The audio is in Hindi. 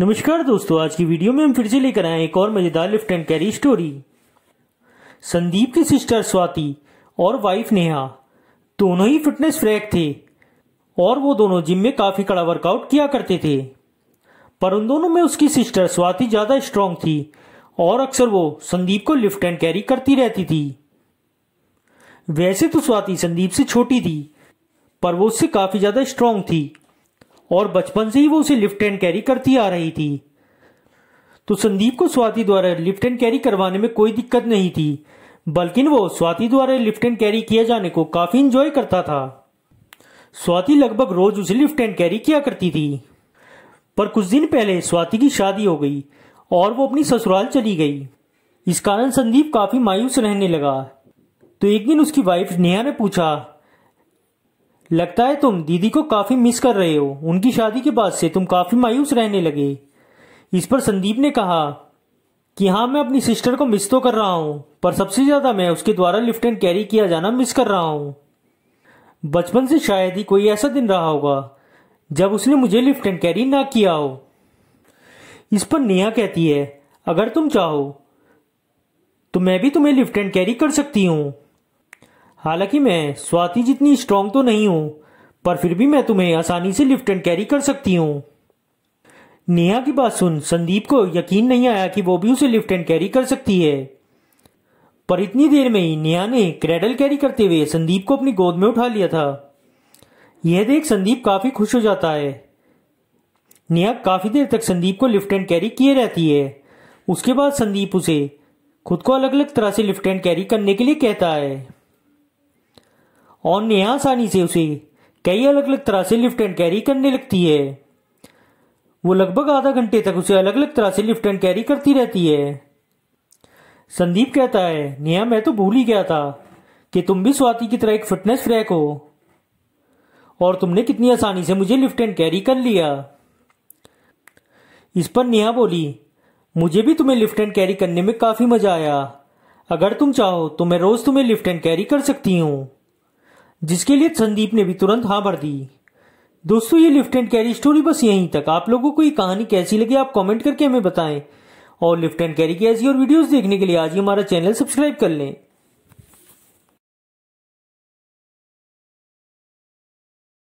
नमस्कार दोस्तों आज की वीडियो में हम फिर से लेकर आए एक और मजेदार lift and carry story Sandeep की सिस्टर स्वाति और वाइफ नेहा दोनों ही फिटनेस फ्रैक थे और वो दोनों जिम में काफी कड़ा वर्कआउट किया करते थे पर उन दोनों में उसकी सिस्टर स्वाति ज्यादा स्ट्रांग थी और अक्सर वो संदीप को लिफ्ट एंड कैरी करती रहती थी वैसे तो स्वाति संदीप से छोटी थी पर वो उससे काफी ज्यादा स्ट्रांग थी और बचपन से ही वो उसे लिफ्ट एंड कैरी करती आ रही थी तो संदीप को स्वाति द्वारा लिफ्ट एंड कैरी करवाने में कोई दिक्कत नहीं थी बल्कि वो स्वाति द्वारा लिफ्ट एंड कैरी किए जाने को काफी इंजॉय करता था स्वाति लगभग रोज उसे लिफ्ट एंड कैरी किया करती थी पर कुछ दिन पहले स्वाति की शादी हो गई और वो अपनी ससुराल चली गई इस कारण संदीप काफी मायूस रहने लगा तो एक दिन उसकी वाइफ नेहा ने पूछा लगता है तुम दीदी को काफी मिस कर रहे हो उनकी शादी के बाद से तुम काफी मायूस रहने लगे इस पर संदीप ने कहा कि हाँ मैं अपनी सिस्टर को मिस तो कर रहा हूँ पर सबसे ज्यादा मैं उसके द्वारा लिफ्ट एंड कैरी किया जाना मिस कर रहा हूँ बचपन से शायद ही कोई ऐसा दिन रहा होगा जब उसने मुझे लिफ्ट एंड कैरी ना किया हो इस पर नेहा कहती है अगर तुम चाहो तो मैं भी तुम्हें लिफ्ट एंड कैरी कर सकती हूँ हालांकि मैं स्वाति जितनी स्ट्रांग तो नहीं हूं पर फिर भी मैं तुम्हें आसानी से लिफ्ट एंड कैरी कर सकती हूं नेहा की बात सुन संदीप को यकीन नहीं आया कि वो भी उसे लिफ्ट एंड कैरी कर सकती है पर इतनी देर में ही नेहा ने क्रेडल कैरी करते हुए संदीप को अपनी गोद में उठा लिया था यह देख संदीप काफी खुश हो जाता है नेहा काफी देर तक संदीप को लिफ्ट एंड कैरी किए रहती है उसके बाद संदीप उसे खुद को अलग अलग तरह से लिफ्ट एंड कैरी करने के लिए कहता है और नेहा आसानी से उसे कई अलग अलग तरह से लिफ्ट एंड कैरी करने लगती है वो लगभग आधा घंटे तक उसे अलग अलग तरह से लिफ्ट एंड कैरी करती रहती है संदीप कहता है नेहा मैं तो भूल ही गया था कि तुम भी स्वाति की तरह एक फिटनेस फ्रैक हो और तुमने कितनी आसानी से मुझे लिफ्ट एंड कैरी कर लिया इस पर नेहा बोली मुझे भी तुम्हें लिफ्ट एंड कैरी करने में काफी मजा आया अगर तुम चाहो तो मैं रोज तुम्हें लिफ्ट एंड कैरी कर सकती हूँ जिसके लिए संदीप ने भी तुरंत हाँ भर दी दोस्तों ये लिफ्ट एंड कैरी स्टोरी बस यहीं तक आप लोगों को ये कहानी कैसी लगी आप कमेंट करके हमें बताएं और लिफ्ट एंड कैरी की ऐसी और वीडियोस देखने के लिए आज ही हमारा चैनल सब्सक्राइब कर लें